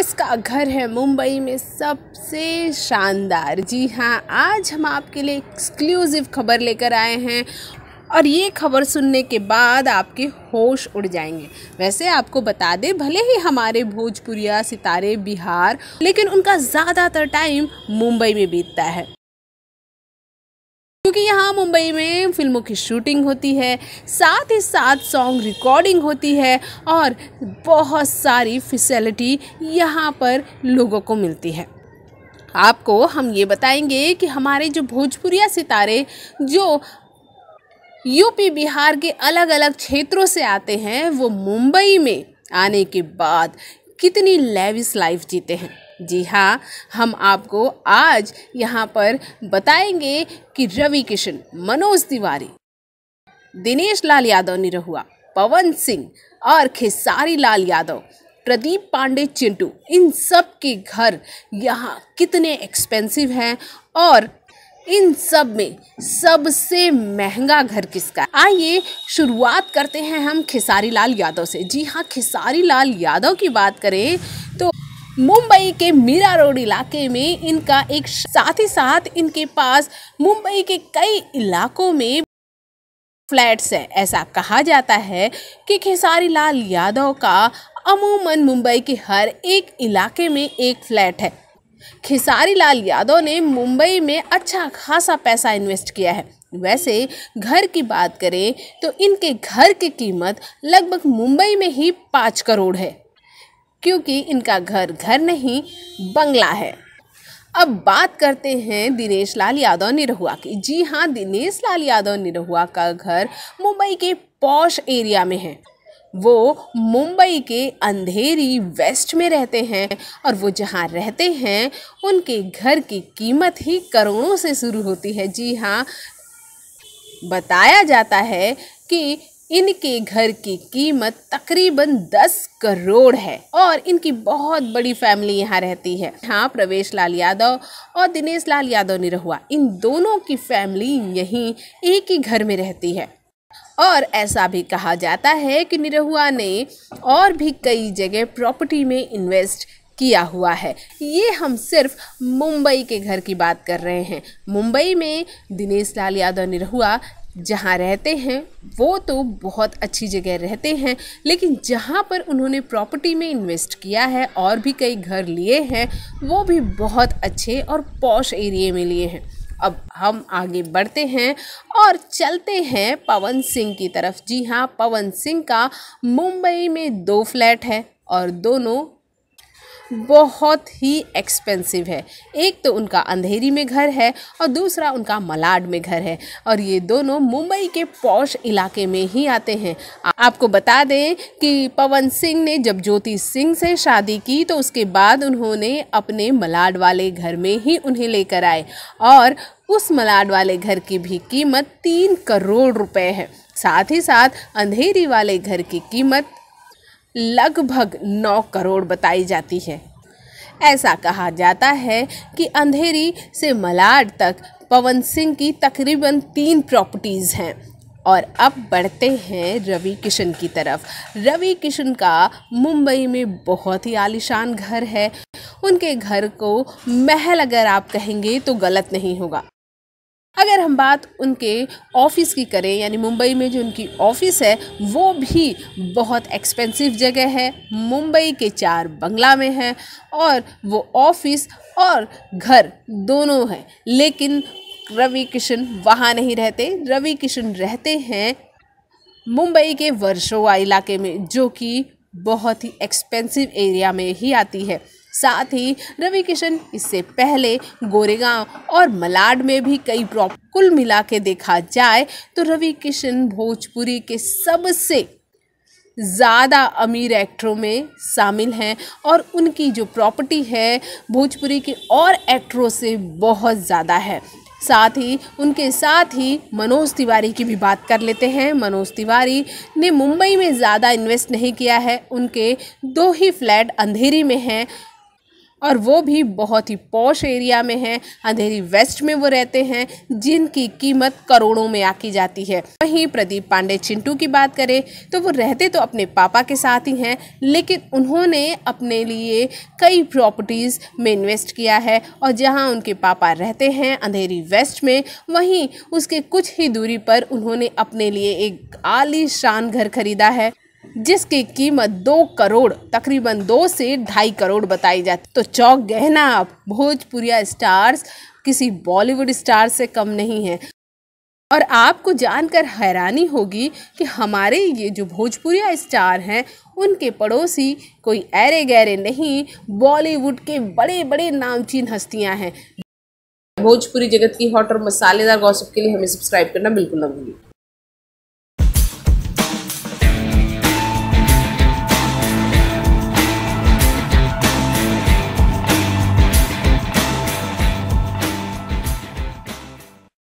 किसका घर है मुंबई में सबसे शानदार जी हाँ आज हम आपके लिए एक्सक्लूसिव खबर लेकर आए हैं और ये खबर सुनने के बाद आपके होश उड़ जाएंगे वैसे आपको बता दें भले ही हमारे भोजपुरिया सितारे बिहार लेकिन उनका ज़्यादातर टाइम मुंबई में बीतता है क्योंकि यहाँ मुंबई में फिल्मों की शूटिंग होती है साथ ही साथ सॉन्ग रिकॉर्डिंग होती है और बहुत सारी फैसिलिटी यहाँ पर लोगों को मिलती है आपको हम ये बताएंगे कि हमारे जो भोजपुरिया सितारे जो यूपी बिहार के अलग अलग क्षेत्रों से आते हैं वो मुंबई में आने के बाद कितनी लेविस लाइफ जीते हैं जी हाँ हम आपको आज यहाँ पर बताएंगे कि रवि किशन मनोज तिवारी दिनेश लाल यादव निरहुआ पवन सिंह और खेसारी लाल यादव प्रदीप पांडे चिंटू इन सब के घर यहाँ कितने एक्सपेंसिव हैं और इन सब में सबसे महंगा घर किसका आइए शुरुआत करते हैं हम खेसारी लाल यादव से जी हाँ खेसारी लाल यादव की बात करें तो मुंबई के मीरा रोड इलाके में इनका एक साथ ही साथ इनके पास मुंबई के कई इलाकों में फ्लैट्स हैं ऐसा कहा जाता है कि खेसारी लाल यादव का अमूमन मुंबई के हर एक इलाके में एक फ्लैट है खेसारी लाल यादव ने मुंबई में अच्छा खासा पैसा इन्वेस्ट किया है वैसे घर की बात करें तो इनके घर की कीमत लगभग मुंबई में ही पाँच करोड़ है क्योंकि इनका घर घर नहीं बंगला है अब बात करते हैं दिनेश लाल यादव निरहुआ की जी हाँ दिनेश लाल यादव निरहुआ का घर मुंबई के पौश एरिया में है वो मुंबई के अंधेरी वेस्ट में रहते हैं और वो जहाँ रहते हैं उनके घर की कीमत ही करोड़ों से शुरू होती है जी हाँ बताया जाता है कि इनके घर की कीमत तकरीबन 10 करोड़ है और इनकी बहुत बड़ी फैमिली यहाँ रहती है हाँ प्रवेश लाल यादव और दिनेश लाल यादव निरहुआ इन दोनों की फैमिली यहीं एक ही घर में रहती है और ऐसा भी कहा जाता है कि निरहुआ ने और भी कई जगह प्रॉपर्टी में इन्वेस्ट किया हुआ है ये हम सिर्फ मुंबई के घर की बात कर रहे हैं मुंबई में दिनेश लाल यादव निरहुआ जहाँ रहते हैं वो तो बहुत अच्छी जगह रहते हैं लेकिन जहाँ पर उन्होंने प्रॉपर्टी में इन्वेस्ट किया है और भी कई घर लिए हैं वो भी बहुत अच्छे और पौश एरिए में लिए हैं अब हम आगे बढ़ते हैं और चलते हैं पवन सिंह की तरफ जी हाँ पवन सिंह का मुंबई में दो फ्लैट है और दोनों बहुत ही एक्सपेंसिव है एक तो उनका अंधेरी में घर है और दूसरा उनका मलाड में घर है और ये दोनों मुंबई के पौश इलाके में ही आते हैं आपको बता दें कि पवन सिंह ने जब ज्योति सिंह से शादी की तो उसके बाद उन्होंने अपने मलाड वाले घर में ही उन्हें लेकर आए और उस मलाड वाले घर की भी कीमत तीन करोड़ रुपए है साथ ही साथ अंधेरी वाले घर की कीमत लगभग नौ करोड़ बताई जाती है ऐसा कहा जाता है कि अंधेरी से मलाड तक पवन सिंह की तकरीबन तीन प्रॉपर्टीज़ हैं और अब बढ़ते हैं रवि किशन की तरफ रवि किशन का मुंबई में बहुत ही आलिशान घर है उनके घर को महल अगर आप कहेंगे तो गलत नहीं होगा अगर हम बात उनके ऑफिस की करें यानी मुंबई में जो उनकी ऑफिस है वो भी बहुत एक्सपेंसिव जगह है मुंबई के चार बंगला में है और वो ऑफिस और घर दोनों हैं लेकिन रवि किशन वहाँ नहीं रहते रवि किशन रहते हैं मुंबई के वर्षोवा इलाके में जो कि बहुत ही एक्सपेंसिव एरिया में ही आती है साथ ही रवि किशन इससे पहले गोरेगांव और मलाड में भी कई प्रॉप कुल मिला के देखा जाए तो रवि किशन भोजपुरी के सबसे ज़्यादा अमीर एक्टरों में शामिल हैं और उनकी जो प्रॉपर्टी है भोजपुरी के और एक्टरों से बहुत ज़्यादा है साथ ही उनके साथ ही मनोज तिवारी की भी बात कर लेते हैं मनोज तिवारी ने मुंबई में ज़्यादा इन्वेस्ट नहीं किया है उनके दो ही फ्लैट अंधेरी में हैं और वो भी बहुत ही पौश एरिया में है अंधेरी वेस्ट में वो रहते हैं जिनकी कीमत करोड़ों में आकी जाती है वहीं प्रदीप पांडे चिंटू की बात करें तो वो रहते तो अपने पापा के साथ ही हैं लेकिन उन्होंने अपने लिए कई प्रॉपर्टीज़ में इन्वेस्ट किया है और जहाँ उनके पापा रहते हैं अंधेरी वेस्ट में वहीं उसके कुछ ही दूरी पर उन्होंने अपने लिए एक आलीशान घर खरीदा है जिसकी कीमत दो करोड़ तकरीबन दो से ढाई करोड़ बताई जाती तो चौक गहना भोजपुरिया स्टार्स किसी बॉलीवुड स्टार से कम नहीं है और आपको जानकर हैरानी होगी कि हमारे ये जो भोजपुरिया स्टार हैं उनके पड़ोसी कोई ऐरे गहरे नहीं बॉलीवुड के बड़े बड़े नामचीन हस्तियां हैं भोजपुरी जगत की हॉट और मसालेदार गॉसिप के लिए हमें सब्सक्राइब करना बिल्कुल ना भूलिए